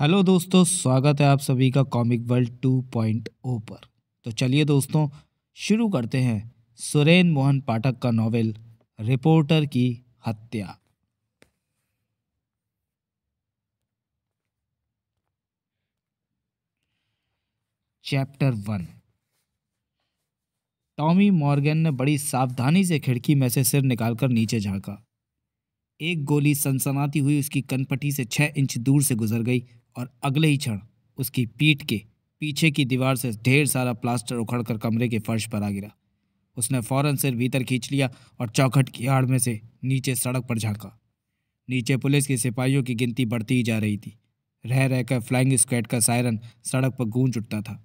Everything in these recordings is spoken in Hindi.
हेलो दोस्तों स्वागत है आप सभी का कॉमिक वर्ल्ड 2.0 पर तो चलिए दोस्तों शुरू करते हैं सुरेन मोहन पाठक का नॉवेल रिपोर्टर की हत्या चैप्टर वन टॉमी मॉर्गन ने बड़ी सावधानी से खिड़की में से सिर निकालकर नीचे झांका एक गोली सनसनाती हुई उसकी कनपटी से छह इंच दूर से गुजर गई और अगले ही क्षण उसकी पीठ के पीछे की दीवार से ढेर सारा प्लास्टर उखड़कर कमरे के फर्श पर आ गिरा उसने फौरन सिर भीतर खींच लिया और चौखट की आड़ में से नीचे सड़क पर झांका नीचे पुलिस के सिपाहियों की गिनती बढ़ती ही जा रही थी रह रहकर फ्लाइंग स्क्वाड का सायरन सड़क पर गूंज उठता था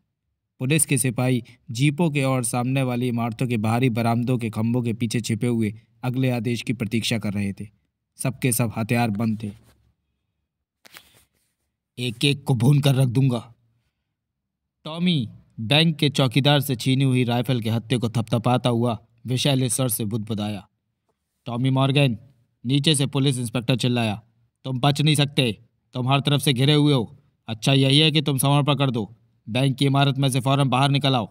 पुलिस के सिपाही जीपों के और सामने वाली इमारतों के बाहरी बरामदों के खंभों के पीछे छिपे हुए अगले आदेश की प्रतीक्षा कर रहे थे सबके सब हथियार बंद थे एक एक को भून कर रख दूंगा टॉमी बैंक के चौकीदार से छीनी हुई राइफल के हत्ते को थपथपाता हुआ विशैले सर से बुद्ध बताया टॉमी मॉर्गेन नीचे से पुलिस इंस्पेक्टर चिल्लाया तुम बच नहीं सकते तुम हर तरफ से घिरे हुए हो अच्छा यही है कि तुम समर्पण कर दो बैंक की इमारत में से फ़ौरन बाहर निकल आओ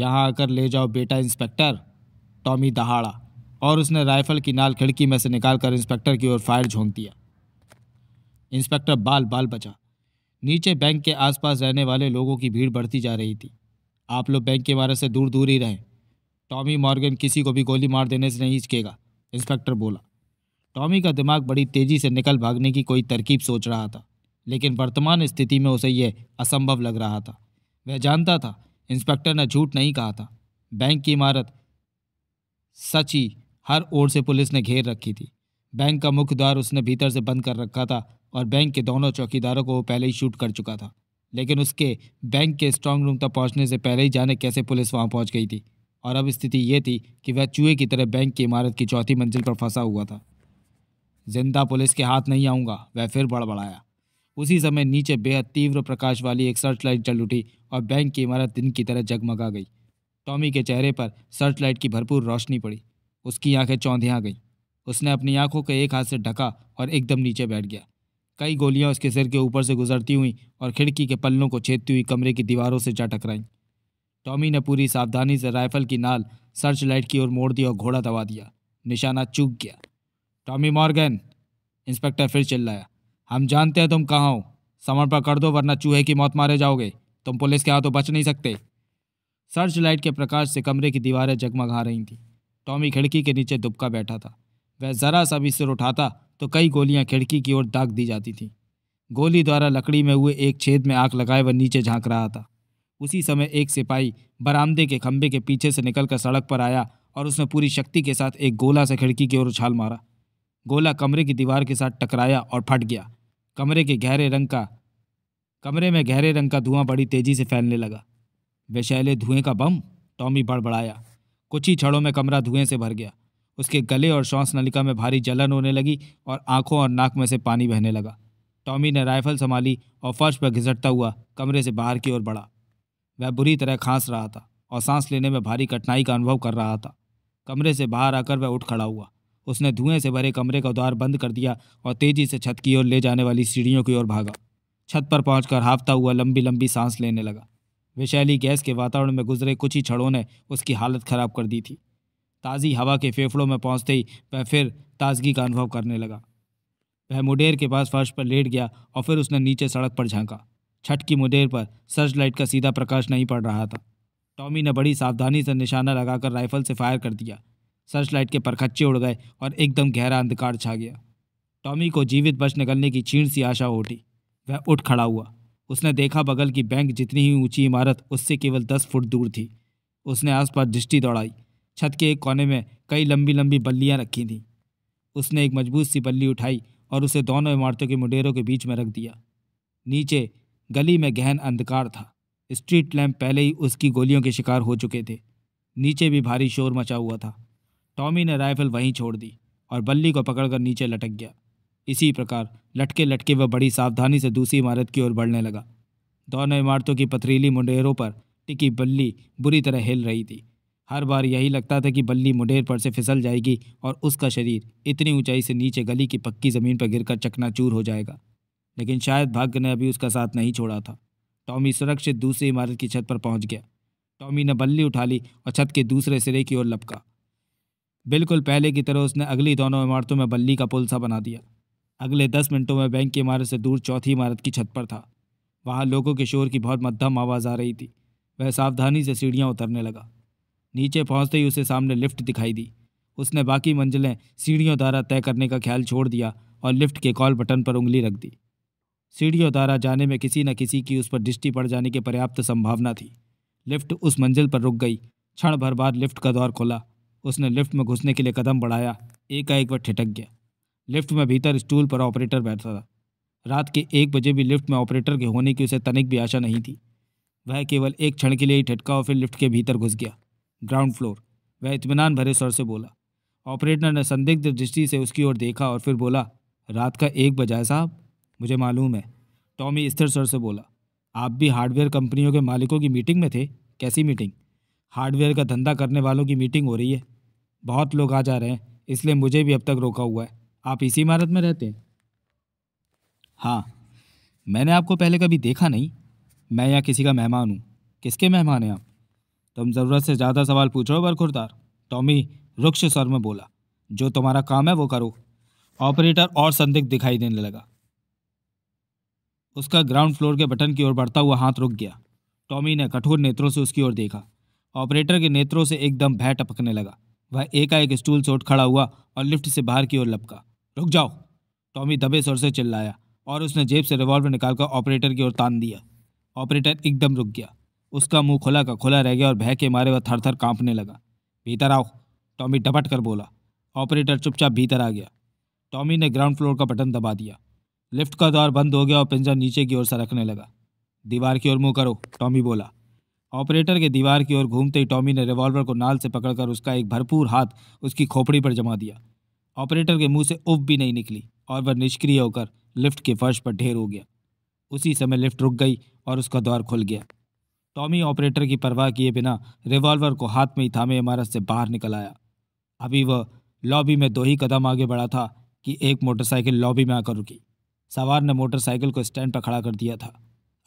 यहाँ आकर ले जाओ बेटा इंस्पेक्टर टॉमी दहाड़ा और उसने राइफल की नाल खिड़की में से निकालकर इंस्पेक्टर की ओर फायर झोंक दिया इंस्पेक्टर बाल बाल बचा नीचे बैंक के आसपास रहने वाले लोगों की भीड़ बढ़ती जा रही थी आप लोग बैंक की इमारत से दूर दूर ही रहें टॉमी मॉर्गन किसी को भी गोली मार देने से नहीं हिचकेगा इंस्पेक्टर बोला टॉमी का दिमाग बड़ी तेज़ी से निकल भागने की कोई तरकीब सोच रहा था लेकिन वर्तमान स्थिति में उसे यह असंभव लग रहा था वह जानता था इंस्पेक्टर ने झूठ नहीं कहा था बैंक की इमारत सच ही हर ओर से पुलिस ने घेर रखी थी बैंक का मुख्य द्वार उसने भीतर से बंद कर रखा था और बैंक के दोनों चौकीदारों को वो पहले ही शूट कर चुका था लेकिन उसके बैंक के स्ट्रांग रूम तक पहुंचने से पहले ही जाने कैसे पुलिस वहां पहुंच गई थी और अब स्थिति ये थी कि वह चूहे की तरह बैंक की इमारत की चौथी मंजिल पर फंसा हुआ था जिंदा पुलिस के हाथ नहीं आऊँगा वह फिर बड़बड़ाया उसी समय नीचे बेहद तीव्र प्रकाश वाली एक सर्च लाइट जल उठी और बैंक की इमारत दिन की तरह जगमगा गई टॉमी के चेहरे पर सर्च लाइट की भरपूर रोशनी पड़ी उसकी आंखें चौंधियाँ गईं उसने अपनी आंखों के एक हाथ से ढका और एकदम नीचे बैठ गया कई गोलियां उसके सिर के ऊपर से गुजरती हुई और खिड़की के पल्लों को छेदती हुई कमरे की दीवारों से जा टकराईं टॉमी ने पूरी सावधानी से राइफल की नाल सर्च लाइट की ओर मोड़ दी और घोड़ा दबा दिया निशाना चूक गया टॉमी मॉर्गन इंस्पेक्टर फिर चिल्लाया हम जानते हैं तुम कहाँ हो पर कर दो वरना चूहे की मौत मारे जाओगे तुम पुलिस के हाथों बच नहीं सकते सर्च लाइट के प्रकाश से कमरे की दीवारें जगमगा रही थीं टॉमी खिड़की के नीचे दुबका बैठा था वह ज़रा सा भी सिर उठाता तो कई गोलियां खिड़की की ओर दाग दी जाती थीं गोली द्वारा लकड़ी में हुए एक छेद में आँख लगाए वह नीचे झांक रहा था उसी समय एक सिपाही बरामदे के खंभे के पीछे से निकलकर सड़क पर आया और उसने पूरी शक्ति के साथ एक गोला से खिड़की की ओर उछाल मारा गोला कमरे की दीवार के साथ टकराया और फट गया कमरे के गहरे रंग का कमरे में गहरे रंग का धुआं बड़ी तेजी से फैलने लगा वैशैले धुएं का बम टॉमी बड़बड़ाया कुछ ही छड़ों में कमरा धुएं से भर गया उसके गले और श्वास नलिका में भारी जलन होने लगी और आंखों और नाक में से पानी बहने लगा टॉमी ने राइफल संभाली और फर्श पर घिसटता हुआ कमरे से बाहर की ओर बढ़ा वह बुरी तरह खांस रहा था और सांस लेने में भारी कठिनाई का अनुभव कर रहा था कमरे से बाहर आकर वह उठ खड़ा हुआ उसने धुएं से भरे कमरे का द्वार बंद कर दिया और तेजी से छत की ओर ले जाने वाली सीढ़ियों की ओर भागा छत पर पहुंचकर हाफता हुआ लंबी लंबी सांस लेने लगा विशैली गैस के वातावरण में गुजरे कुछ ही छड़ों ने उसकी हालत खराब कर दी थी ताज़ी हवा के फेफड़ों में पहुंचते ही वह फिर ताजगी का अनुभव करने लगा वह मुडेर के पास फर्श पर लेट गया और फिर उसने नीचे सड़क पर झांका छठ की मुडेर पर सर्च लाइट का सीधा प्रकाश नहीं पड़ रहा था टॉमी ने बड़ी सावधानी से निशाना लगाकर राइफल से फायर कर दिया सर्च लाइट के परखच्चे उड़ गए और एकदम गहरा अंधकार छा गया टॉमी को जीवित बच निकलने की छीण सी आशा उठी वह उठ खड़ा हुआ उसने देखा बगल की बैंक जितनी ही ऊंची इमारत उससे केवल दस फुट दूर थी उसने आसपास दृष्टि दौड़ाई छत के एक कोने में कई लंबी लंबी बल्लियाँ रखी थीं उसने एक मजबूत सी बल्ली उठाई और उसे दोनों इमारतों के मुडेरों के बीच में रख दिया नीचे गली में गहन अंधकार था स्ट्रीट लैंप पहले ही उसकी गोलियों के शिकार हो चुके थे नीचे भी भारी शोर मचा हुआ था टॉमी ने राइफल वहीं छोड़ दी और बल्ली को पकड़कर नीचे लटक गया इसी प्रकार लटके लटके वह बड़ी सावधानी से दूसरी इमारत की ओर बढ़ने लगा दोनों इमारतों की पथरीली मुंडेरों पर टिकी बल्ली बुरी तरह हिल रही थी हर बार यही लगता था कि बल्ली मुडेर पर से फिसल जाएगी और उसका शरीर इतनी ऊंचाई से नीचे गली की पक्की ज़मीन पर गिरकर चकनाचूर हो जाएगा लेकिन शायद भाग्य ने अभी उसका साथ नहीं छोड़ा था टॉमी सुरक्षित दूसरी इमारत की छत पर पहुंच गया टॉमी ने बल्ली उठा ली और छत के दूसरे सिरे की ओर लपका बिल्कुल पहले की तरह उसने अगली दोनों इमारतों में बल्ली का पुलसा बना दिया अगले दस मिनटों में बैंक की इमारत से दूर चौथी इमारत की छत पर था वहाँ लोगों के शोर की बहुत मध्यम आवाज़ आ रही थी वह सावधानी से सीढ़ियाँ उतरने लगा नीचे पहुंचते ही उसे सामने लिफ्ट दिखाई दी उसने बाकी मंजिलें सीढ़ियों द्वारा तय करने का ख्याल छोड़ दिया और लिफ्ट के कॉल बटन पर उंगली रख दी सीढ़ियों द्वारा जाने में किसी न किसी की उस पर दृष्टि पड़ जाने की पर्याप्त संभावना थी लिफ्ट उस मंजिल पर रुक गई क्षण भर बाद लिफ्ट का दौर खोला उसने लिफ्ट में घुसने के लिए कदम बढ़ाया एकाएक वह ठिटक गया लिफ्ट में भीतर स्टूल पर ऑपरेटर बैठा था रात के एक बजे भी लिफ्ट में ऑपरेटर के होने की उसे तनिक भी आशा नहीं थी वह केवल एक क्षण के लिए ही ठटका और फिर लिफ्ट के भीतर घुस गया ग्राउंड फ्लोर वह इतमान भरे स्वर से बोला ऑपरेटर ने संदिग्ध दृष्टि से उसकी ओर देखा और फिर बोला रात का एक बजाय साहब मुझे मालूम है टॉमी स्थिर स्वर से बोला आप भी हार्डवेयर कंपनियों के मालिकों की मीटिंग में थे कैसी मीटिंग हार्डवेयर का धंधा करने वालों की मीटिंग हो रही है बहुत लोग आ जा रहे हैं इसलिए मुझे भी अब तक रोका हुआ है आप इसी इमारत में रहते हैं हाँ मैंने आपको पहले कभी देखा नहीं मैं यहाँ किसी का मेहमान हूँ किसके मेहमान हैं आप तुम ज़रूरत से ज़्यादा सवाल पूछ रहे हो बरखुरदार टॉमी रुक्ष स्वर में बोला जो तुम्हारा काम है वो करो ऑपरेटर और संदिग्ध दिखाई देने लगा उसका ग्राउंड फ्लोर के बटन की ओर बढ़ता हुआ हाथ रुक गया टॉमी ने कठोर नेत्रों से उसकी ओर देखा ऑपरेटर के नेत्रों से एकदम भय टपकने लगा वह एकाएक स्टूल से उठ खड़ा हुआ और लिफ्ट से बाहर की ओर लपका रुक जाओ टॉमी दबे स्वर से चिल्लाया और उसने जेब से रिवॉल्वर निकालकर ऑपरेटर की ओर तान दिया ऑपरेटर एकदम रुक गया उसका मुंह खुला का खुला रह गया और भय के मारे वह थर थर काँपने लगा भीतर आओ टॉमी डपट कर बोला ऑपरेटर चुपचाप भीतर आ गया टॉमी ने ग्राउंड फ्लोर का बटन दबा दिया लिफ्ट का द्वार बंद हो गया और पिंजर नीचे की ओर सरकने लगा दीवार की ओर मुंह करो टॉमी बोला ऑपरेटर के दीवार की ओर घूमते ही टॉमी ने रिवॉल्वर को नाल से पकड़कर उसका एक भरपूर हाथ उसकी खोपड़ी पर जमा दिया ऑपरेटर के मुंह से उफ भी नहीं निकली और वह निष्क्रिय होकर लिफ्ट के फर्श पर ढेर हो गया उसी समय लिफ्ट रुक गई और उसका द्वार खुल गया टॉमी ऑपरेटर की परवाह किए बिना रिवॉल्वर को हाथ में ही थामे इमारत से बाहर निकल आया अभी वह लॉबी में दो ही कदम आगे बढ़ा था कि एक मोटरसाइकिल लॉबी में आकर रुकी सवार ने मोटरसाइकिल को स्टैंड पर खड़ा कर दिया था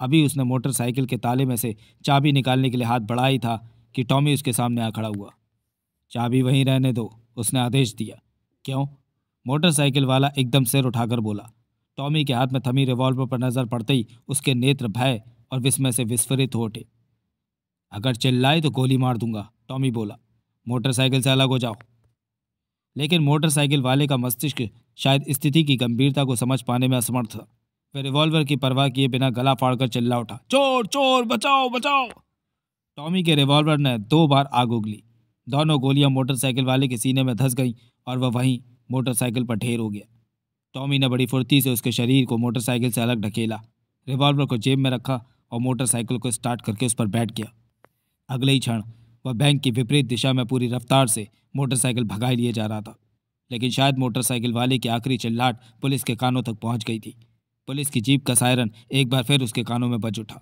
अभी उसने मोटरसाइकिल के ताले में से चाबी निकालने के लिए हाथ बढ़ा ही था कि टॉमी उसके सामने आ खड़ा हुआ चाबी वहीं रहने दो उसने आदेश दिया क्यों मोटरसाइकिल वाला एकदम सिर उठाकर बोला टॉमी के हाथ में थमी रिवॉल्वर पर नज़र पड़ते ही उसके नेत्र भय और विस्मय से विस्फोरित हो उठे अगर चिल्लाए तो गोली मार दूंगा टॉमी बोला मोटरसाइकिल से अलग हो जाओ लेकिन मोटरसाइकिल वाले का मस्तिष्क शायद स्थिति की गंभीरता को समझ पाने में असमर्थ था वह रिवॉल्वर की परवाह किए बिना गला फाड़कर चिल्ला उठा चोर चोर बचाओ बचाओ टॉमी के रिवॉल्वर ने दो बार आग उगली दोनों गोलियां मोटरसाइकिल वाले के सीने में धंस गईं और वह वहीं मोटरसाइकिल पर ढेर हो गया टॉमी ने बड़ी फुर्ती से उसके शरीर को मोटरसाइकिल से अलग ढकेला रिवॉल्वर को जेब में रखा और मोटरसाइकिल को स्टार्ट करके उस पर बैठ गया अगले ही क्षण वह बैंक की विपरीत दिशा में पूरी रफ्तार से मोटरसाइकिल भगाए लिए जा रहा था लेकिन शायद मोटरसाइकिल वाले की आखिरी चिल्लाट पुलिस के कानों तक पहुंच गई थी पुलिस की जीप का सायरन एक बार फिर उसके कानों में बज उठा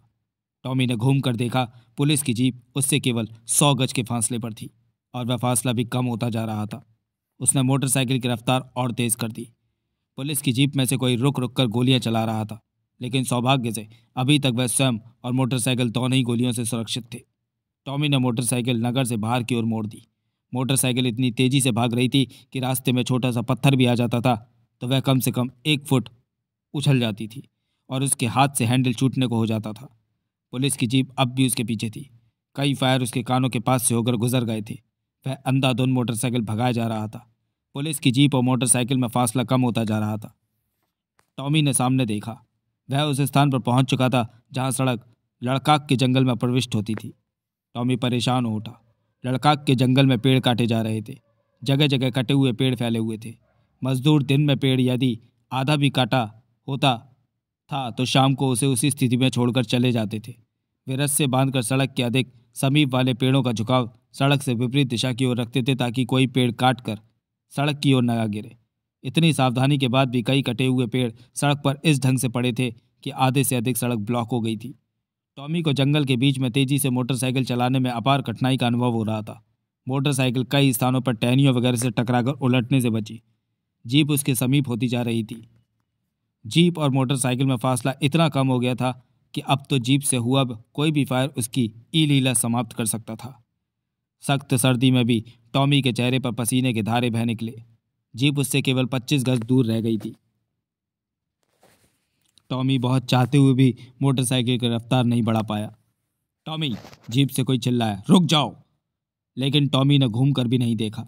टॉमी ने घूम कर देखा पुलिस की जीप उससे केवल सौ गज के फासले पर थी और वह फासला भी कम होता जा रहा था उसने मोटरसाइकिल की रफ्तार और तेज़ कर दी पुलिस की जीप में से कोई रुक रुक कर गोलियां चला रहा था लेकिन सौभाग्य से अभी तक वह स्वयं और मोटरसाइकिल दोनों ही गोलियों से सुरक्षित थे टॉमी ने मोटरसाइकिल नगर से बाहर की ओर मोड़ दी मोटरसाइकिल इतनी तेज़ी से भाग रही थी कि रास्ते में छोटा सा पत्थर भी आ जाता था तो वह कम से कम एक फुट उछल जाती थी और उसके हाथ से हैंडल छूटने को हो जाता था पुलिस की जीप अब भी उसके पीछे थी कई फायर उसके कानों के पास से होकर गुजर गए थे वह अंधाधुन मोटरसाइकिल भगाया जा रहा था पुलिस की जीप और मोटरसाइकिल में फासला कम होता जा रहा था टॉमी ने सामने देखा वह उस स्थान पर पहुंच चुका था जहां सड़क लड़काक के जंगल में प्रविष्ट होती थी टॉमी परेशान हो उठा लड़काक के जंगल में पेड़ काटे जा रहे थे जगह जगह कटे हुए पेड़ फैले हुए थे मजदूर दिन में पेड़ यदि आधा भी काटा होता था तो शाम को उसे उसी स्थिति में छोड़कर चले जाते थे वे रस्से बांधकर सड़क के अधिक समीप वाले पेड़ों का झुकाव सड़क से विपरीत दिशा की ओर रखते थे ताकि कोई पेड़ काट कर सड़क की ओर न गिरे इतनी सावधानी के बाद भी कई कटे हुए पेड़ सड़क पर इस ढंग से पड़े थे कि आधे से अधिक सड़क ब्लॉक हो गई थी टॉमी को जंगल के बीच में तेजी से मोटरसाइकिल चलाने में अपार कठिनाई का अनुभव हो रहा था मोटरसाइकिल कई स्थानों पर टहनियों वगैरह से टकराकर उलटने से बची जीप उसके समीप होती जा रही थी जीप और मोटरसाइकिल में फासला इतना कम हो गया था कि अब तो जीप से हुआ कोई भी फायर उसकी ई लीला समाप्त कर सकता था सख्त सर्दी में भी टॉमी के चेहरे पर पसीने के धारे बह निकले जीप उससे केवल पच्चीस गज दूर रह गई थी टॉमी बहुत चाहते हुए भी मोटरसाइकिल की रफ्तार नहीं बढ़ा पाया टॉमी जीप से कोई चिल्लाया रुक जाओ लेकिन टॉमी ने घूम कर भी नहीं देखा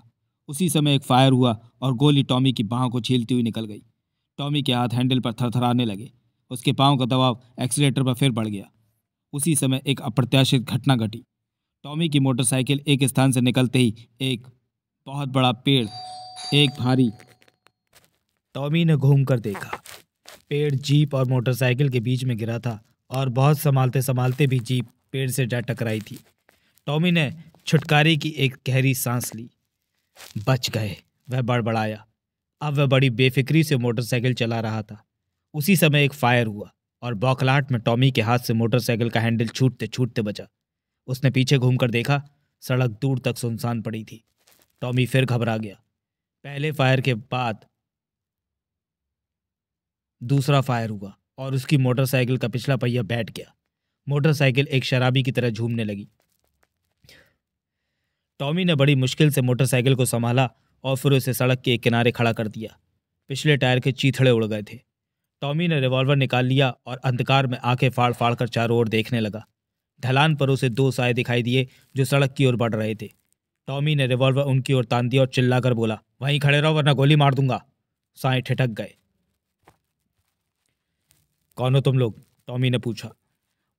उसी समय एक फायर हुआ और गोली टॉमी की बाह को छीलती हुई निकल गई टॉमी के हाथ हैंडल पर थरथराने लगे उसके पाँव का दबाव एक्सीटर पर फिर बढ़ गया उसी समय एक अप्रत्याशित घटना घटी टॉमी की मोटरसाइकिल एक स्थान से निकलते ही एक बहुत बड़ा पेड़ एक भारी टॉमी ने घूम कर देखा पेड़ जीप और मोटरसाइकिल के बीच में गिरा था और बहुत संभालते संभालते भी जीप पेड़ से जा टकराई थी टॉमी ने छुटकारे की एक गहरी सांस ली बच गए वह बड़बड़ाया अब वह बड़ी बेफिक्री से मोटरसाइकिल चला रहा था उसी समय एक फायर हुआ और बौखलाहट में टॉमी के हाथ से मोटरसाइकिल का हैंडल छूटते छूटते बचा उसने पीछे घूमकर देखा सड़क दूर तक सुनसान पड़ी थी टॉमी फिर घबरा गया पहले फायर के बाद दूसरा फायर हुआ और उसकी मोटरसाइकिल का पिछला पहिया बैठ गया मोटरसाइकिल एक शराबी की तरह झूमने लगी टॉमी ने बड़ी मुश्किल से मोटरसाइकिल को संभाला और फिर उसे सड़क के एक किनारे खड़ा कर दिया पिछले टायर के चीथड़े उड़ गए थे टॉमी ने रिवॉल्वर निकाल लिया और अंधकार में आंखें फाड़ फाड़ कर चारों ओर देखने लगा ढलान पर उसे दो साय दिखाई दिए जो सड़क की ओर बढ़ रहे थे टॉमी ने रिवॉल्वर उनकी ओर तान दिया और चिल्लाकर बोला वहीं खड़े रहो वरना गोली मार दूंगा साए ठिठक गए कौन हो तुम लोग टॉमी ने पूछा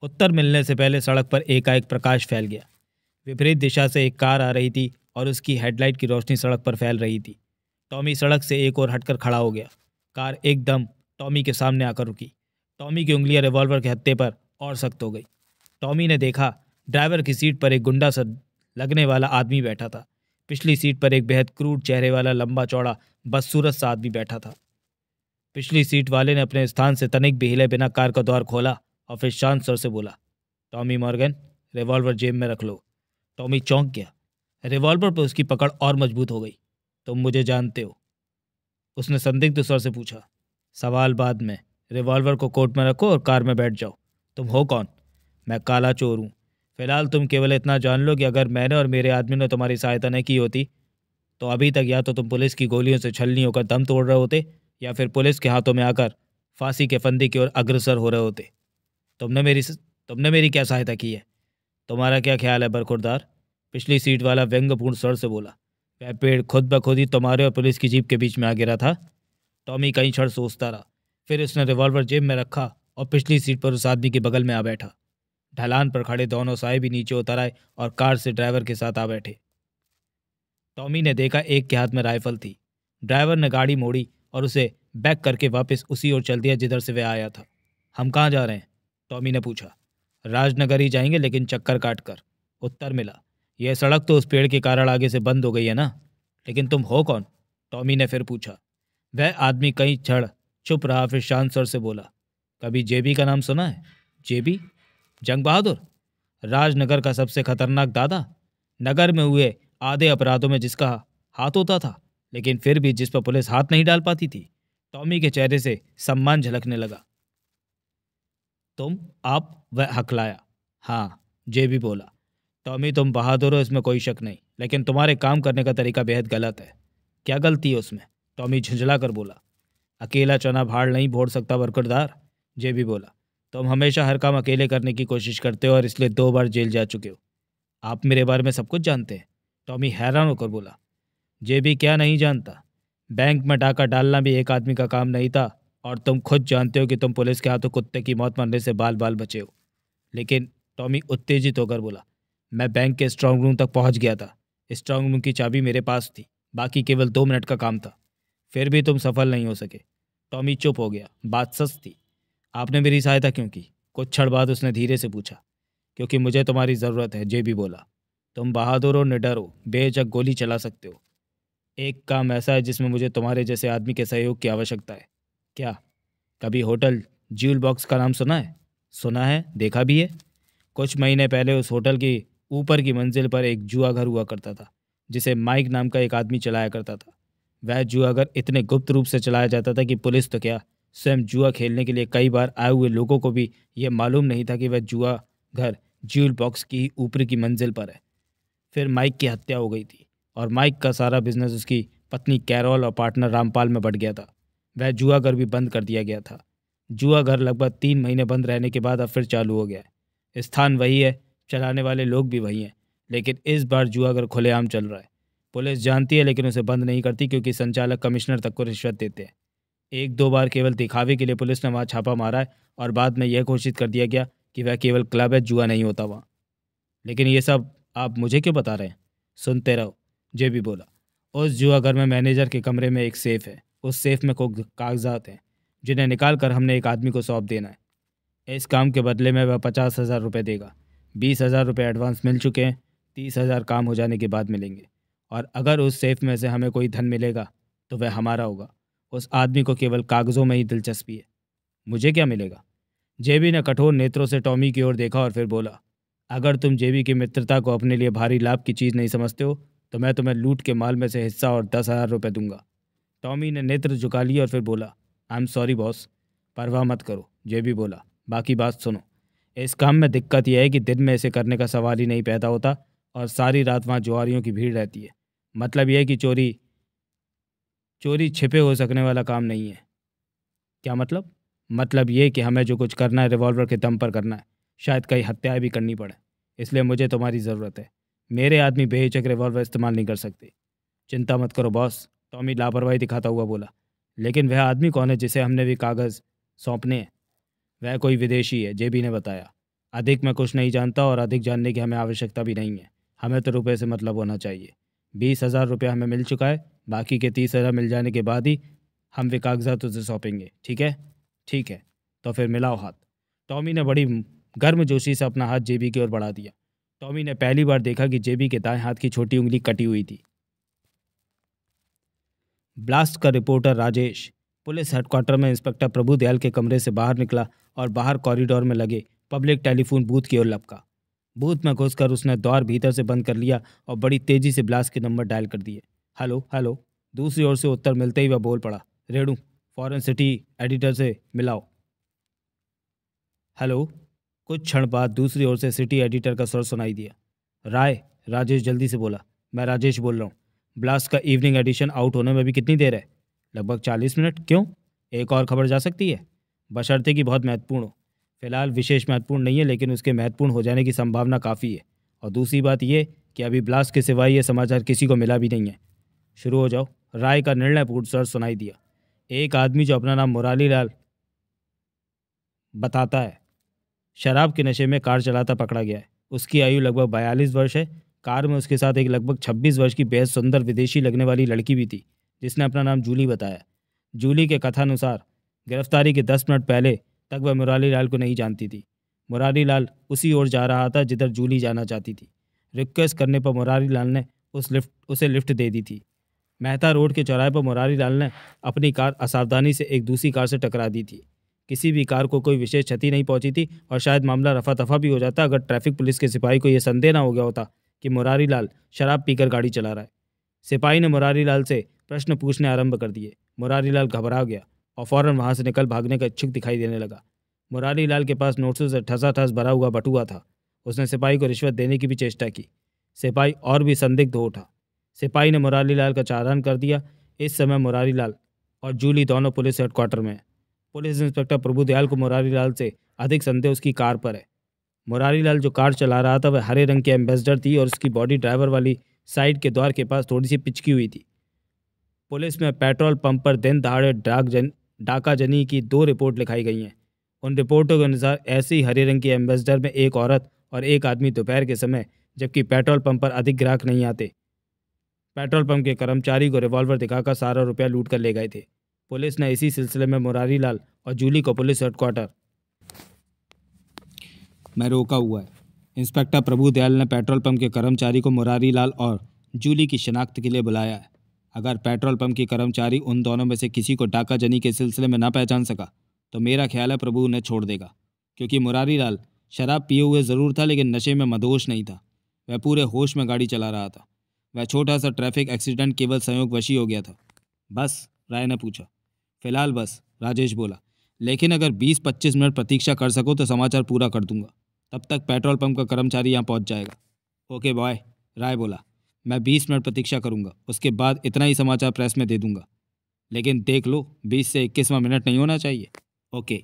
उत्तर मिलने से पहले सड़क पर एकाएक प्रकाश फैल गया विपरीत दिशा से एक कार आ रही थी और उसकी हेडलाइट की रोशनी सड़क पर फैल रही थी टॉमी सड़क से एक और हटकर खड़ा हो गया कार एकदम टॉमी के सामने आकर रुकी टॉमी की उंगलियां रिवॉल्वर के हत्ते पर और सख्त हो गई टॉमी ने देखा ड्राइवर की सीट पर एक गुंडा सा लगने वाला आदमी बैठा था पिछली सीट पर एक बेहद क्रूड चेहरे वाला लंबा चौड़ा बदसूरत सा आदमी बैठा था पिछली सीट वाले ने अपने स्थान से तनिक भी हिले बिना कार का द्वार खोला और फिर शांत स्वर से बोला टॉमी मॉर्गन रिवॉल्वर जेब में रख लो टॉमी चौंक गया रिवॉल्वर पर उसकी पकड़ और मजबूत हो गई तुम मुझे जानते हो उसने संदिग्ध स्वर से पूछा सवाल बाद में रिवॉल्वर को कोर्ट में रखो और कार में बैठ जाओ तुम हो कौन मैं काला चोर हूँ फिलहाल तुम केवल इतना जान लो कि अगर मैंने और मेरे आदमी ने तुम्हारी सहायता नहीं की होती तो अभी तक या तो तुम पुलिस की गोलियों से छलनी होकर दम तोड़ रहे होते या फिर पुलिस के हाथों में आकर फांसी के फंदे की ओर अग्रसर हो रहे होते तुमने मेरी तुमने मेरी क्या सहायता की है तुम्हारा क्या ख्याल है बरखुरदार पिछली सीट वाला व्यंग्यपूर्ण स्वर से बोला वह पेड़ खुद ब खुद ही तुम्हारे और पुलिस की जीप के बीच में आ गिरा था टॉमी कहीं क्षण सोचता रहा फिर उसने रिवॉल्वर जेब में रखा और पिछली सीट पर उस आदमी के बगल में आ बैठा ढलान पर खड़े दोनों साहे भी नीचे उतर आए और कार से ड्राइवर के साथ आ बैठे टॉमी ने देखा एक के हाथ में राइफल थी ड्राइवर ने गाड़ी मोड़ी और उसे बैक करके वापस उसी ओर चल दिया जिधर से वह आया था हम कहाँ जा रहे हैं टॉमी ने पूछा राजनगर ही जाएंगे लेकिन चक्कर काट कर उत्तर मिला यह सड़क तो उस पेड़ के कारण आगे से बंद हो गई है ना लेकिन तुम हो कौन टॉमी ने फिर पूछा वह आदमी कहीं छड़ चुप रहा फिर शांत स्वर से बोला कभी जेबी का नाम सुना है जेबी जंग बहादुर राजनगर का सबसे खतरनाक दादा नगर में हुए आधे अपराधों में जिसका हाथ होता था लेकिन फिर भी जिस पर पुलिस हाथ नहीं डाल पाती थी टॉमी के चेहरे से सम्मान झलकने लगा तुम आप वह हकलाया हाँ जे भी बोला टॉमी तुम बहादुर हो इसमें कोई शक नहीं लेकिन तुम्हारे काम करने का तरीका बेहद गलत है क्या गलती है उसमें टॉमी झुंझला कर बोला अकेला चना भाड़ नहीं भोड़ सकता बरकरदार जे भी बोला तुम हमेशा हर काम अकेले करने की कोशिश करते हो और इसलिए दो बार जेल जा चुके हो आप मेरे बारे में सब कुछ जानते हैं टॉमी हैरान होकर बोला जेबी क्या नहीं जानता बैंक में डाका डालना भी एक आदमी का काम नहीं था और तुम खुद जानते हो कि तुम पुलिस के हाथों कुत्ते की मौत मरने से बाल बाल बचे हो लेकिन टॉमी उत्तेजित होकर बोला मैं बैंक के स्ट्रांग रूम तक पहुंच गया था स्ट्रांग रूम की चाबी मेरे पास थी बाकी केवल दो मिनट का काम था फिर भी तुम सफल नहीं हो सके टॉमी चुप हो गया बात सच थी आपने मेरी सहायता क्यों की कुछ क्षण बाद उसने धीरे से पूछा क्योंकि मुझे तुम्हारी ज़रूरत है जे भी बोला तुम बहादुर हो निडर हो बेचक गोली चला सकते हो एक काम ऐसा है जिसमें मुझे तुम्हारे जैसे आदमी के सहयोग की आवश्यकता है क्या कभी होटल ज्यूल बॉक्स का नाम सुना है सुना है देखा भी है कुछ महीने पहले उस होटल की ऊपर की मंजिल पर एक जुआ घर हुआ करता था जिसे माइक नाम का एक आदमी चलाया करता था वह जुआ घर इतने गुप्त रूप से चलाया जाता था कि पुलिस तो क्या स्वयं जुआ खेलने के लिए कई बार आए हुए लोगों को भी यह मालूम नहीं था कि वह जुआ घर ज्यूल बॉक्स की ऊपर की मंजिल पर है फिर माइक की हत्या हो गई थी और माइक का सारा बिजनेस उसकी पत्नी कैरोल और पार्टनर रामपाल में बढ़ गया था वह जुआ घर भी बंद कर दिया गया था जुआ घर लगभग तीन महीने बंद रहने के बाद अब फिर चालू हो गया है स्थान वही है चलाने वाले लोग भी वही हैं लेकिन इस बार जुआ घर खुलेआम चल रहा है पुलिस जानती है लेकिन उसे बंद नहीं करती क्योंकि संचालक कमिश्नर तक को रिश्वत देते हैं एक दो बार केवल दिखावे के लिए पुलिस ने वहाँ छापा मारा है और बाद में यह घोषित कर दिया गया कि वह केवल क्लब है जुआ नहीं होता वहाँ लेकिन ये सब आप मुझे क्यों बता रहे हैं सुनते रहो जेबी बोला उस घर में मैनेजर के कमरे में एक सेफ़ है उस सेफ़ में कुछ कागजात हैं जिन्हें निकाल कर हमने एक आदमी को सौंप देना है इस काम के बदले में वह पचास हज़ार रुपये देगा बीस हज़ार रुपये एडवांस मिल चुके हैं तीस हज़ार काम हो जाने के बाद मिलेंगे और अगर उस सेफ़ में से हमें कोई धन मिलेगा तो वह हमारा होगा उस आदमी को केवल कागज़ों में ही दिलचस्पी है मुझे क्या मिलेगा जेबी ने कठोर नेत्रों से टॉमी की ओर देखा और फिर बोला अगर तुम जेबी की मित्रता को अपने लिए भारी लाभ की चीज़ नहीं समझते हो तो मैं तुम्हें लूट के माल में से हिस्सा और दस हज़ार रुपये दूंगा टॉमी ने नेत्र झुका लिया और फिर बोला आई एम सॉरी बॉस परवाह मत करो भी बोला बाकी बात सुनो इस काम में दिक्कत यह है कि दिन में इसे करने का सवाल ही नहीं पैदा होता और सारी रात वहाँ जुआरियों की भीड़ रहती है मतलब यह कि चोरी चोरी छिपे हो सकने वाला काम नहीं है क्या मतलब मतलब ये कि हमें जो कुछ करना है रिवॉल्वर के दम पर करना है शायद कई हत्याएं भी करनी पड़े इसलिए मुझे तुम्हारी ज़रूरत है मेरे आदमी बेहिचक रिवॉल्वर इस्तेमाल नहीं कर सकते चिंता मत करो बॉस टॉमी लापरवाही दिखाता हुआ बोला लेकिन वह आदमी कौन है जिसे हमने भी कागज़ सौंपने हैं वह कोई विदेशी है जेबी ने बताया अधिक मैं कुछ नहीं जानता और अधिक जानने की हमें आवश्यकता भी नहीं है हमें तो रुपये से मतलब होना चाहिए बीस हज़ार रुपया हमें मिल चुका है बाकी के तीस हज़ार मिल जाने के बाद ही हम वे कागजात उसे सौंपेंगे ठीक है ठीक है तो फिर मिलाओ हाथ टॉमी ने बड़ी गर्मजोशी से अपना हाथ जेबी की ओर बढ़ा दिया टॉमी ने पहली बार देखा कि जेबी के दाएं हाथ की छोटी उंगली कटी हुई थी ब्लास्ट का रिपोर्टर राजेश पुलिस हेडक्वार्टर में इंस्पेक्टर प्रभु दयाल के कमरे से बाहर निकला और बाहर कॉरिडोर में लगे पब्लिक टेलीफोन बूथ की ओर लपका बूथ में घुसकर उसने दौर भीतर से बंद कर लिया और बड़ी तेजी से ब्लास्ट के नंबर डायल कर दिए हेलो हेलो दूसरी ओर से उत्तर मिलते ही वह बोल पड़ा रेणु फॉरेन सिटी एडिटर से मिलाओ हेलो कुछ क्षण बाद दूसरी ओर से सिटी एडिटर का स्वर सुनाई दिया राय राजेश जल्दी से बोला मैं राजेश बोल रहा हूँ ब्लास्ट का इवनिंग एडिशन आउट होने में भी कितनी देर है लगभग चालीस मिनट क्यों एक और खबर जा सकती है बशर्ते कि बहुत महत्वपूर्ण हो फिलहाल विशेष महत्वपूर्ण नहीं है लेकिन उसके महत्वपूर्ण हो जाने की संभावना काफ़ी है और दूसरी बात यह कि अभी ब्लास्ट के सिवाय ये समाचार किसी को मिला भी नहीं है शुरू हो जाओ राय का निर्णय पूर्ण सर सुनाई दिया एक आदमी जो अपना नाम मुराली लाल बताता है शराब के नशे में कार चलाता पकड़ा गया है उसकी आयु लगभग बयालीस वर्ष है कार में उसके साथ एक लगभग छब्बीस वर्ष की बेहद सुंदर विदेशी लगने वाली लड़की भी थी जिसने अपना नाम जूली बताया जूली के कथानुसार गिरफ्तारी के दस मिनट पहले तक वह मुरारी लाल को नहीं जानती थी मुरारी लाल उसी ओर जा रहा था जिधर जूली जाना चाहती थी रिक्वेस्ट करने पर मुरारी लाल ने उस लिफ्ट उसे लिफ्ट दे दी थी मेहता रोड के चौराहे पर मुरारी लाल ने अपनी कार असावधानी से एक दूसरी कार से टकरा दी थी किसी भी कार को कोई विशेष क्षति नहीं पहुंची थी और शायद मामला रफा दफा भी हो जाता अगर ट्रैफिक पुलिस के सिपाही को यह संदेह ना हो गया होता कि मुरारी लाल शराब पीकर गाड़ी चला रहा है सिपाही ने मुरारी लाल से प्रश्न पूछने आरंभ कर दिए मुरारी लाल घबरा गया और फौरन वहाँ से निकल भागने का इच्छुक दिखाई देने लगा मुरारी लाल के पास नोट्सों से ठसा ठस भरा हुआ बटुआ था उसने सिपाही को रिश्वत देने की भी चेष्टा की सिपाही और भी संदिग्ध हो उठा सिपाही ने मुरारी लाल का चालान कर दिया इस समय मुरारी लाल और जूली दोनों पुलिस हेडक्वार्टर में पुलिस इंस्पेक्टर प्रभु दयाल को मुरारी लाल से अधिक संदेह उसकी कार पर है मुरारी लाल जो कार चला रहा था वह हरे रंग की एम्बेसडर थी और उसकी बॉडी ड्राइवर वाली साइड के द्वार के पास थोड़ी सी पिचकी हुई थी पुलिस में पेट्रोल पंप पर दिन दहाड़े डाक जन डाका जनी की दो रिपोर्ट लिखाई गई हैं उन रिपोर्टों के अनुसार ऐसे ही हरे रंग की एम्बेसडर में एक औरत और एक आदमी दोपहर के समय जबकि पेट्रोल पंप पर अधिक ग्राहक नहीं आते पेट्रोल पंप के कर्मचारी को रिवॉल्वर दिखाकर सारा रुपया लूट कर ले गए थे पुलिस ने इसी सिलसिले में मुरारी लाल और जूली को पुलिस हेडक्वार्टर में रोका हुआ है इंस्पेक्टर प्रभु दयाल ने पेट्रोल पंप के कर्मचारी को मुरारी लाल और जूली की शिनाख्त के लिए बुलाया है अगर पेट्रोल पंप के कर्मचारी उन दोनों में से किसी को जनी के सिलसिले में ना पहचान सका तो मेरा ख्याल है प्रभु उन्हें छोड़ देगा क्योंकि मुरारी लाल शराब पिए हुए ज़रूर था लेकिन नशे में मदोश नहीं था वह पूरे होश में गाड़ी चला रहा था वह छोटा सा ट्रैफिक एक्सीडेंट केवल संयोगवशी हो गया था बस राय ने पूछा फिलहाल बस राजेश बोला लेकिन अगर 20-25 मिनट प्रतीक्षा कर सको तो समाचार पूरा कर दूंगा तब तक पेट्रोल पंप का कर्मचारी यहाँ पहुँच जाएगा ओके बॉय राय बोला मैं बीस मिनट प्रतीक्षा करूँगा उसके बाद इतना ही समाचार प्रेस में दे दूँगा लेकिन देख लो बीस से इक्कीसवा मिनट नहीं होना चाहिए ओके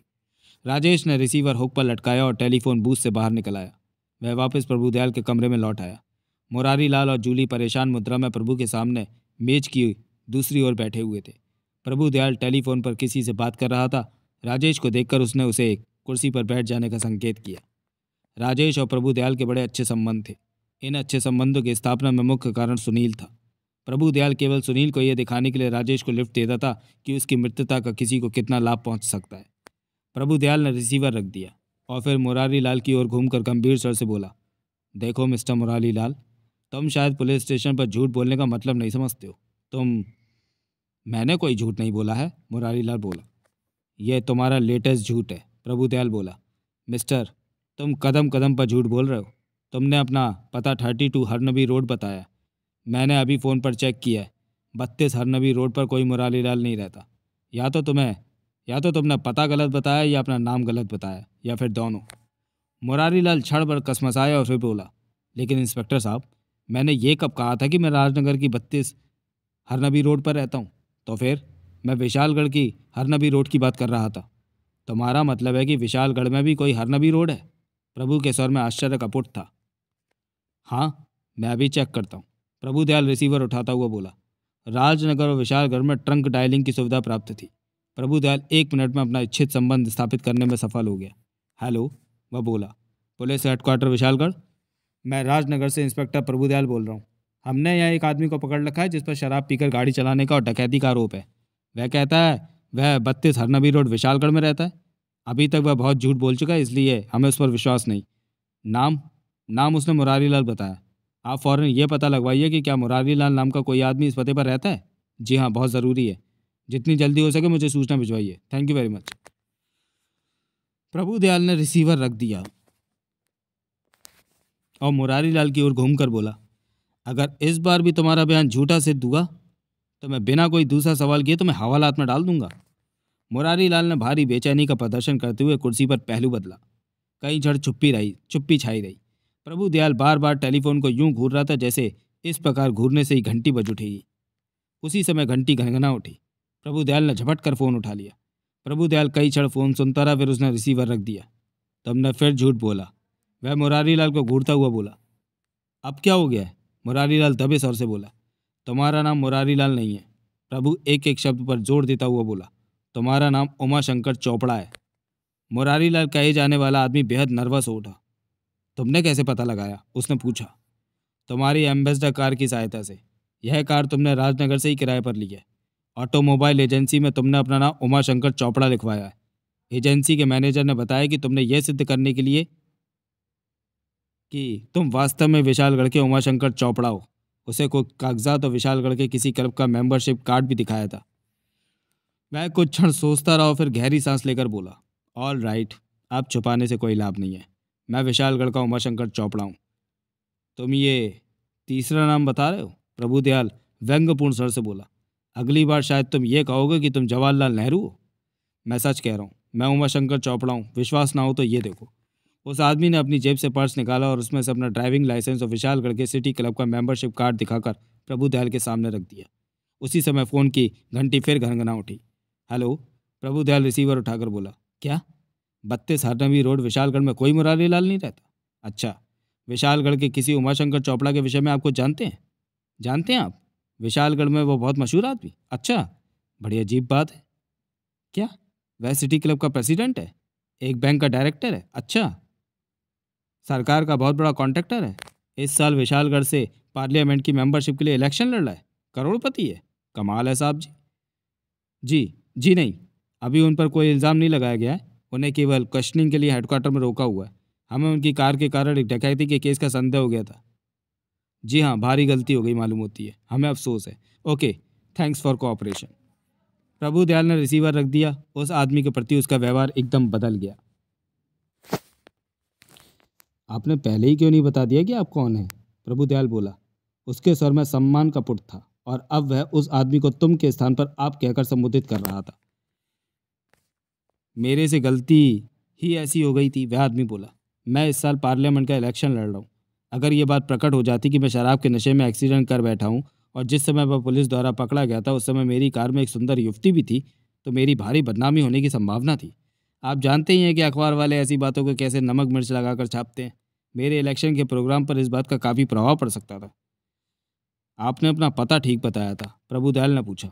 राजेश ने रिसीवर हुक पर लटकाया और टेलीफोन बूथ से बाहर निकल आया वह वापस प्रभु दयाल के कमरे में लौट आया मुरारी लाल और जूली परेशान मुद्रा में प्रभु के सामने मेज की दूसरी ओर बैठे हुए थे प्रभु दयाल टेलीफोन पर किसी से बात कर रहा था राजेश को देखकर उसने उसे एक कुर्सी पर बैठ जाने का संकेत किया राजेश और प्रभु दयाल के बड़े अच्छे संबंध थे इन अच्छे संबंधों की स्थापना में मुख्य कारण सुनील था प्रभु दयाल केवल सुनील को यह दिखाने के लिए राजेश को लिफ्ट देता था कि उसकी मृत्युता का किसी को कितना लाभ पहुंच सकता है प्रभु दयाल ने रिसीवर रख दिया और फिर मुरारी लाल की ओर घूमकर गंभीर स्वर से बोला देखो मिस्टर मुरारी लाल तुम शायद पुलिस स्टेशन पर झूठ बोलने का मतलब नहीं समझते हो तुम मैंने कोई झूठ नहीं बोला है मुरारीलाल बोला यह तुम्हारा लेटेस्ट झूठ है प्रभु दयाल बोला मिस्टर तुम कदम कदम पर झूठ बोल रहे हो तुमने अपना पता थर्टी टू हरनबी रोड बताया मैंने अभी फ़ोन पर चेक किया है बत्तीस हरनबी रोड पर कोई मुरारी लाल नहीं रहता या तो तुम्हें या तो तुमने पता गलत बताया या अपना नाम गलत बताया या फिर दोनों मुरारी लाल छड़ पर कसमसाया और फिर बोला लेकिन इंस्पेक्टर साहब मैंने ये कब कहा था कि मैं राजनगर की बत्तीस हरनबी रोड पर रहता हूँ तो फिर मैं विशालगढ़ की हरनबी रोड की बात कर रहा था तुम्हारा तो मतलब है कि विशालगढ़ में भी कोई हरनबी रोड है प्रभु के स्वर में आश्चर्य का पुट था हाँ मैं अभी चेक करता हूँ प्रभु दयाल रिसीवर उठाता हुआ बोला राजनगर और विशालगढ़ में ट्रंक डायलिंग की सुविधा प्राप्त थी प्रभु दयाल एक मिनट में अपना इच्छित संबंध स्थापित करने में सफल हो गया हेलो वह बोला पुलिस हेडक्वार्टर विशालगढ़ मैं राजनगर से इंस्पेक्टर प्रभुदयाल बोल रहा हूँ हमने यहाँ एक आदमी को पकड़ रखा है जिस पर शराब पीकर गाड़ी चलाने का और डकैती का आरोप है वह कहता है वह बत्तीस हरनबी रोड विशालगढ़ में रहता है अभी तक वह बहुत झूठ बोल चुका है इसलिए हमें उस पर विश्वास नहीं नाम नाम उसने मुरारी लाल बताया आप फ़ौरन ये पता लगवाइए कि क्या मुरारी लाल नाम का कोई आदमी इस पते पर रहता है जी हाँ बहुत ज़रूरी है जितनी जल्दी हो सके मुझे सूचना भिजवाइए thank you very much Prabhu Dayal ने रिसीवर रख दिया और मुरारी लाल की ओर घूमकर बोला अगर इस बार भी तुम्हारा बयान झूठा सिद्ध हुआ तो मैं बिना कोई दूसरा सवाल किए तुम्हें हवालात में डाल दूंगा मुरारी लाल ने भारी बेचैनी का प्रदर्शन करते हुए कुर्सी पर पहलू बदला कई झड़ छुपी रही चुप्पी छाई रही प्रभु दयाल बार बार टेलीफोन को यूं घूर रहा था जैसे इस प्रकार घूरने से ही घंटी बज उठेगी उसी समय घंटी घनघना उठी प्रभु दयाल ने झपट कर फ़ोन उठा लिया प्रभु दयाल कई क्षण फ़ोन सुनता रहा फिर उसने रिसीवर रख दिया तुमने फिर झूठ बोला वह मुरारी लाल को घूरता हुआ बोला अब क्या हो गया है मुरारी लाल दबे सौर से बोला तुम्हारा नाम मुरारी लाल नहीं है प्रभु एक एक शब्द पर जोर देता हुआ बोला तुम्हारा नाम उमा शंकर चोपड़ा है मुरारी लाल कहे जाने वाला आदमी बेहद नर्वस हो उठा तुमने कैसे पता लगाया उसने पूछा तुम्हारी एम्बेसडर कार की सहायता से यह कार तुमने राजनगर से ही किराए पर ली है ऑटोमोबाइल एजेंसी में तुमने अपना नाम उमा शंकर चोपड़ा लिखवाया है एजेंसी के मैनेजर ने बताया कि तुमने यह सिद्ध करने के लिए कि तुम वास्तव में विशालगढ़ के उमाशंकर चौपड़ा हो उसे कोई कागजात और विशालगढ़ के किसी क्लब का मेंबरशिप कार्ड भी दिखाया था मैं कुछ क्षण सोचता रहा फिर गहरी सांस लेकर बोला ऑल राइट आप छुपाने से कोई लाभ नहीं है मैं विशालगढ़ का उमाशंकर चौपड़ा हूँ तुम ये तीसरा नाम बता रहे हो प्रभु दयाल व्यंग्यपूर्ण सर से बोला अगली बार शायद तुम ये कहोगे कि तुम जवाहरलाल नेहरू हो मैं सच कह रहा हूँ मैं उमाशंकर चौपड़ा हूँ विश्वास ना हो तो ये देखो उस आदमी ने अपनी जेब से पर्स निकाला और उसमें से अपना ड्राइविंग लाइसेंस और विशालगढ़ के सिटी क्लब का मेंबरशिप कार्ड दिखाकर प्रभु दयाल के सामने रख दिया उसी समय फ़ोन की घंटी फिर घनघना उठी हेलो प्रभु दयाल रिसीवर उठाकर बोला क्या बत्तीस हरनवी रोड विशालगढ़ में कोई मुरारी लाल नहीं रहता अच्छा विशालगढ़ के किसी उमाशंकर चोपड़ा के विषय में आपको जानते हैं जानते हैं आप विशालगढ़ में वो बहुत मशहूर आदमी अच्छा बड़ी अजीब बात है क्या वह सिटी क्लब का प्रेसिडेंट है एक बैंक का डायरेक्टर है अच्छा सरकार का बहुत बड़ा कॉन्ट्रैक्टर है इस साल विशालगढ़ से पार्लियामेंट की मेंबरशिप के लिए इलेक्शन लड़ रहा है करोड़पति है कमाल है साहब जी जी जी नहीं अभी उन पर कोई इल्ज़ाम नहीं लगाया गया है उन्हें केवल क्वेश्चनिंग के लिए हेडक्वार्टर में रोका हुआ है हमें उनकी कार के कारण एक डकैती के केस का संदेह हो गया था जी हाँ भारी गलती हो गई मालूम होती है हमें अफसोस है okay thanks for cooperation Prabhu Dayal ने रिसीवर रख दिया उस आदमी के प्रति उसका व्यवहार एकदम बदल गया आपने पहले ही क्यों नहीं बता दिया कि आप कौन हैं प्रभु दयाल बोला उसके स्वर में सम्मान का पुट था और अब वह उस आदमी को तुम के स्थान पर आप कहकर संबोधित कर रहा था मेरे से गलती ही ऐसी हो गई थी वह आदमी बोला मैं इस साल पार्लियामेंट का इलेक्शन लड़ रहा हूँ अगर ये बात प्रकट हो जाती कि मैं शराब के नशे में एक्सीडेंट कर बैठा हूँ और जिस समय वह पुलिस द्वारा पकड़ा गया था उस समय मेरी कार में एक सुंदर युवती भी थी तो मेरी भारी बदनामी होने की संभावना थी आप जानते ही हैं कि अखबार वाले ऐसी बातों को कैसे नमक मिर्च लगाकर छापते हैं मेरे इलेक्शन के प्रोग्राम पर इस बात का काफ़ी प्रभाव पड़ सकता था आपने अपना पता ठीक बताया था प्रभु दयाल ने पूछा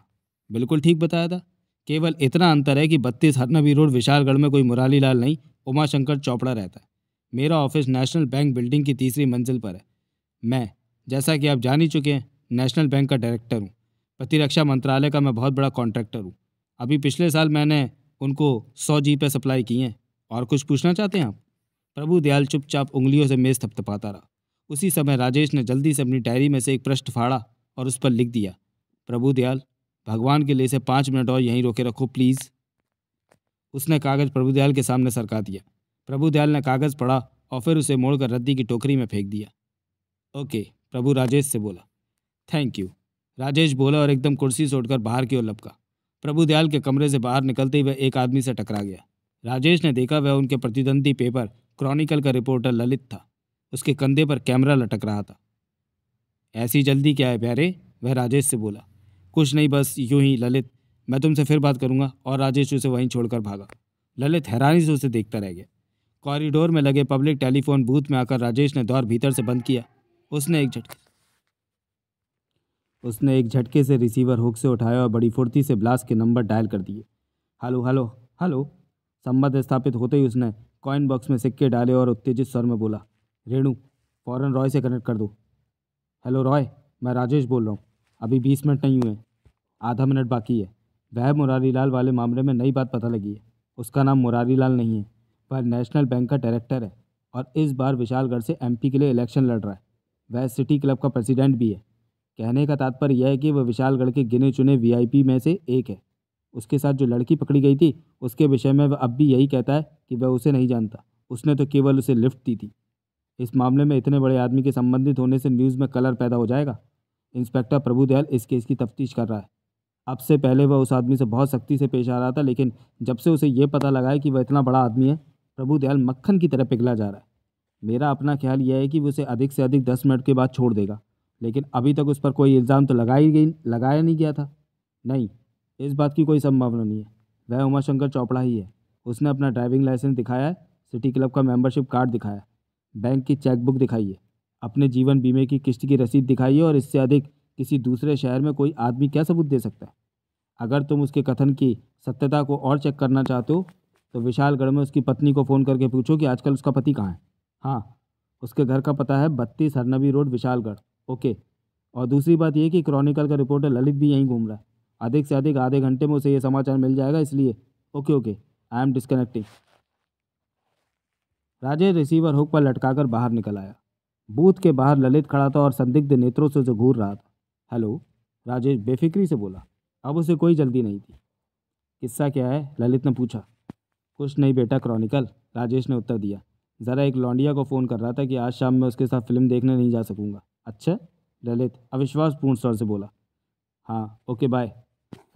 बिल्कुल ठीक बताया था केवल इतना अंतर है कि बत्तीस हरनबी रोड विशालगढ़ में कोई मुराली लाल नहीं उमाशंकर चौपड़ा रहता है मेरा ऑफिस नेशनल बैंक बिल्डिंग की तीसरी मंजिल पर है मैं जैसा कि आप जान ही चुके हैं नेशनल बैंक का डायरेक्टर हूँ प्रतिरक्षा मंत्रालय का मैं बहुत बड़ा कॉन्ट्रैक्टर हूँ अभी पिछले साल मैंने उनको सौ जी पे सप्लाई किए हैं और कुछ पूछना चाहते हैं आप प्रभु दयाल चुपचाप उंगलियों से मेज़ थपथपाता रहा उसी समय राजेश ने जल्दी से अपनी डायरी में से एक पृष्ठ फाड़ा और उस पर लिख दिया प्रभु दयाल भगवान के लिए से पाँच मिनट और यहीं रोके रखो प्लीज़ उसने कागज़ प्रभुदयाल के सामने सरका दिया प्रभुदयाल ने कागज़ पढ़ा और फिर उसे मोड़कर रद्दी की टोकरी में फेंक दिया ओके प्रभु राजेश से बोला थैंक यू राजेश बोला और एकदम कुर्सी से उठकर बाहर की ओर लपका प्रभु दयाल के कमरे से बाहर निकलते ही वह एक आदमी से टकरा गया राजेश ने देखा वह उनके प्रतिद्वंदी पेपर क्रॉनिकल का रिपोर्टर ललित था उसके कंधे पर कैमरा लटक रहा था ऐसी जल्दी क्या है प्यारे वह राजेश से बोला कुछ नहीं बस यूं ही ललित मैं तुमसे फिर बात करूंगा और राजेश उसे वहीं छोड़कर भागा ललित हैरानी से उसे देखता रह गया कॉरिडोर में लगे पब्लिक टेलीफोन बूथ में आकर राजेश ने दौर भीतर से बंद किया उसने एक झटका उसने एक झटके से रिसीवर हुक से उठाया और बड़ी फुर्ती से ब्लास्ट के नंबर डायल कर दिए हेलो हेलो हेलो संबंध स्थापित होते ही उसने कॉइन बॉक्स में सिक्के डाले और उत्तेजित स्वर में बोला रेणु फ़ौरन रॉय से कनेक्ट कर दो हेलो रॉय मैं राजेश बोल रहा हूँ अभी बीस मिनट नहीं हुए आधा मिनट बाकी है वह मुरारी लाल वाले मामले में नई बात पता लगी है उसका नाम मुरारी लाल नहीं है वह नेशनल बैंक का डायरेक्टर है और इस बार विशालगढ़ से एमपी के लिए इलेक्शन लड़ रहा है वह सिटी क्लब का प्रेसिडेंट भी है कहने का तात्पर्य यह है कि वह विशालगढ़ के गिने चुने वीआईपी में से एक है उसके साथ जो लड़की पकड़ी गई थी उसके विषय में वह अब भी यही कहता है कि वह उसे नहीं जानता उसने तो केवल उसे लिफ्ट दी थी इस मामले में इतने बड़े आदमी के संबंधित होने से न्यूज़ में कलर पैदा हो जाएगा इंस्पेक्टर प्रभु दयाल इस केस की तफ्तीश कर रहा है अब से पहले वह उस आदमी से बहुत सख्ती से पेश आ रहा था लेकिन जब से उसे ये पता लगा है कि वह इतना बड़ा आदमी है प्रभु दयाल मक्खन की तरह पिघला जा रहा है मेरा अपना ख्याल यह है कि वह उसे अधिक से अधिक दस मिनट के बाद छोड़ देगा लेकिन अभी तक उस पर कोई इल्ज़ाम तो लगाई गई लगाया नहीं गया था नहीं इस बात की कोई संभावना नहीं है वह उमाशंकर चोपड़ा ही है उसने अपना ड्राइविंग लाइसेंस दिखाया है सिटी क्लब का मेंबरशिप कार्ड दिखाया बैंक की चेकबुक दिखाई है अपने जीवन बीमे की किस्त की रसीद दिखाई है और इससे अधिक किसी दूसरे शहर में कोई आदमी क्या सबूत दे सकता है अगर तुम उसके कथन की सत्यता को और चेक करना चाहते हो तो विशालगढ़ में उसकी पत्नी को फ़ोन करके पूछो कि आजकल उसका पति कहाँ है हाँ उसके घर का पता है बत्तीस हरनबी रोड विशालगढ़ ओके और दूसरी बात यह कि क्रॉनिकल का रिपोर्टर ललित भी यहीं घूम रहा है अधिक से अधिक आधे घंटे में उसे ये समाचार मिल जाएगा इसलिए okay okay I am disconnecting Rajesh receiver hook पर लटकाकर बाहर निकल आया बूथ के बाहर ललित खड़ा था और संदिग्ध नेत्रों से उसे घूर रहा था हेलो राजेश बेफिक्री से बोला अब उसे कोई जल्दी नहीं थी किस्सा क्या है ललित ने पूछा कुछ नहीं बेटा क्रॉनिकल राजेश ने उत्तर दिया ज़रा एक लॉन्डिया को फ़ोन कर रहा था कि आज शाम मैं उसके साथ फिल्म देखने नहीं जा सकूँगा अच्छा ललित अविश्वासपूर्ण स्वर से बोला हाँ ओके बाय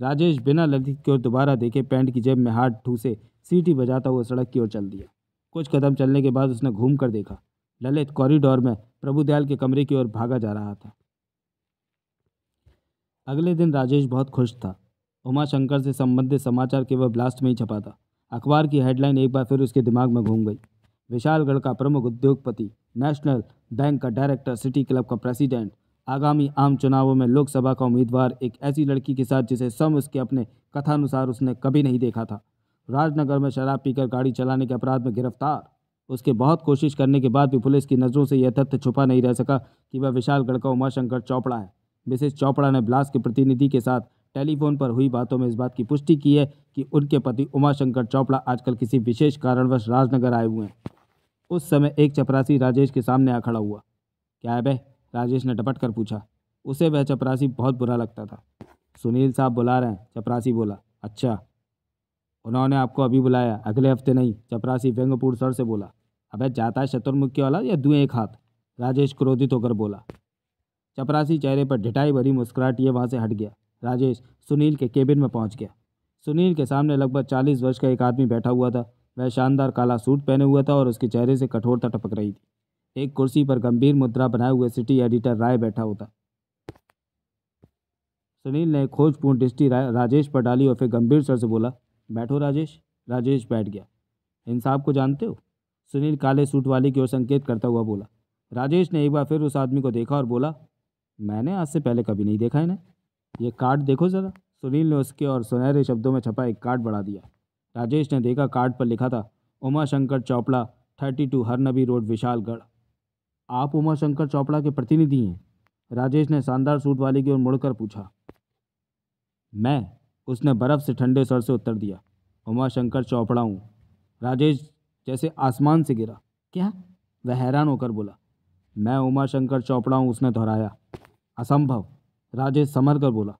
राजेश बिना ललित की ओर दोबारा देखे पैंट की जेब में हाथ ठूसे सीटी बजाता हुआ सड़क की ओर चल दिया कुछ कदम चलने के बाद उसने घूम कर देखा ललित कॉरिडोर में प्रभुदयाल के कमरे की ओर भागा जा रहा था अगले दिन राजेश बहुत खुश था उमा शंकर से संबंधित समाचार केवल ब्लास्ट में ही छपा था अखबार की हेडलाइन एक बार फिर उसके दिमाग में घूम गई विशालगढ़ का प्रमुख उद्योगपति नेशनल बैंक का डायरेक्टर सिटी क्लब का प्रेसिडेंट आगामी आम चुनावों में लोकसभा का उम्मीदवार एक ऐसी लड़की के साथ जिसे सम उसके अपने कथानुसार उसने कभी नहीं देखा था राजनगर में शराब पीकर गाड़ी चलाने के अपराध में गिरफ्तार उसके बहुत कोशिश करने के बाद भी पुलिस की नज़रों से यह तथ्य छुपा नहीं रह सका कि वह विशाल गढ़का उमाशंकर चौपड़ा है मिसेज चौपड़ा ने ब्लास्ट के प्रतिनिधि के साथ टेलीफोन पर हुई बातों में इस बात की पुष्टि की है कि उनके पति उमाशंकर चौपड़ा आजकल किसी विशेष कारणवश राजनगर आए हुए हैं उस समय एक चपरासी राजेश के सामने आ खड़ा हुआ क्या है बे राजेश ने डपट कर पूछा उसे वह चपरासी बहुत बुरा लगता था सुनील साहब बुला रहे हैं चपरासी बोला अच्छा उन्होंने आपको अभी बुलाया अगले हफ्ते नहीं चपरासी व्यंगपुर सर से बोला अबे जाता है शत्रुमुखी वाला या दुए एक हाथ राजेश क्रोधित होकर बोला चपरासी चेहरे पर ढिटाई भरी मुस्कुराट ये वहाँ से हट गया राजेश सुनील के केबिन में पहुँच गया सुनील के सामने लगभग चालीस वर्ष का एक आदमी बैठा हुआ था वह शानदार काला सूट पहने हुआ था और उसके चेहरे से कठोरता टपक रही थी एक कुर्सी पर गंभीर मुद्रा बनाए हुए सिटी एडिटर राय बैठा होता सुनील ने खोजपूर्ण दृष्टि राजेश पर डाली और फिर गंभीर स्वर से बोला बैठो राजेश राजेश बैठ गया साहब को जानते हो सुनील काले सूट वाले की ओर संकेत करता हुआ बोला राजेश ने एक बार फिर उस आदमी को देखा और बोला मैंने आज से पहले कभी नहीं देखा इन्हें यह कार्ड देखो ज़रा सुनील ने उसके और सुनहरे शब्दों में छपा एक कार्ड बढ़ा दिया राजेश ने देखा कार्ड पर लिखा था Uma Shankar Chopra thirty two Harnabi road Vishalgarh आप उमा शंकर चौपड़ा के प्रतिनिधि हैं राजेश ने शानदार सूट वाले की ओर मुड़कर पूछा मैं उसने बर्फ़ से ठंडे सर से उत्तर दिया उमा शंकर चौपड़ा हूँ राजेश जैसे आसमान से गिरा क्या वह हैरान होकर बोला मैं उमा शंकर चौपड़ा हूँ उसने दोहराया असंभव राजेश समर कर बोला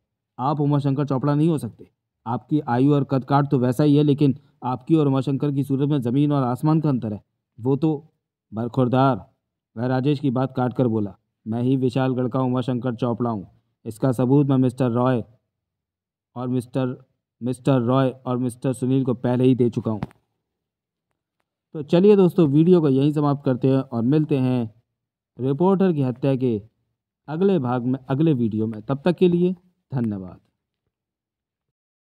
आप उमा शंकर चौपड़ा नहीं हो सकते आपकी आयु और कद काट तो वैसा ही है लेकिन आपकी और उमाशंकर की सूरत में ज़मीन और आसमान का अंतर है वो तो बरखुरदार वह राजेश की बात काट कर बोला मैं ही विशाल का उमाशंकर चौपड़ा हूँ इसका सबूत मैं मिस्टर रॉय और मिस्टर मिस्टर रॉय और मिस्टर सुनील को पहले ही दे चुका हूँ तो चलिए दोस्तों वीडियो को यहीं समाप्त करते हैं और मिलते हैं रिपोर्टर की हत्या के अगले भाग में अगले वीडियो में तब तक के लिए धन्यवाद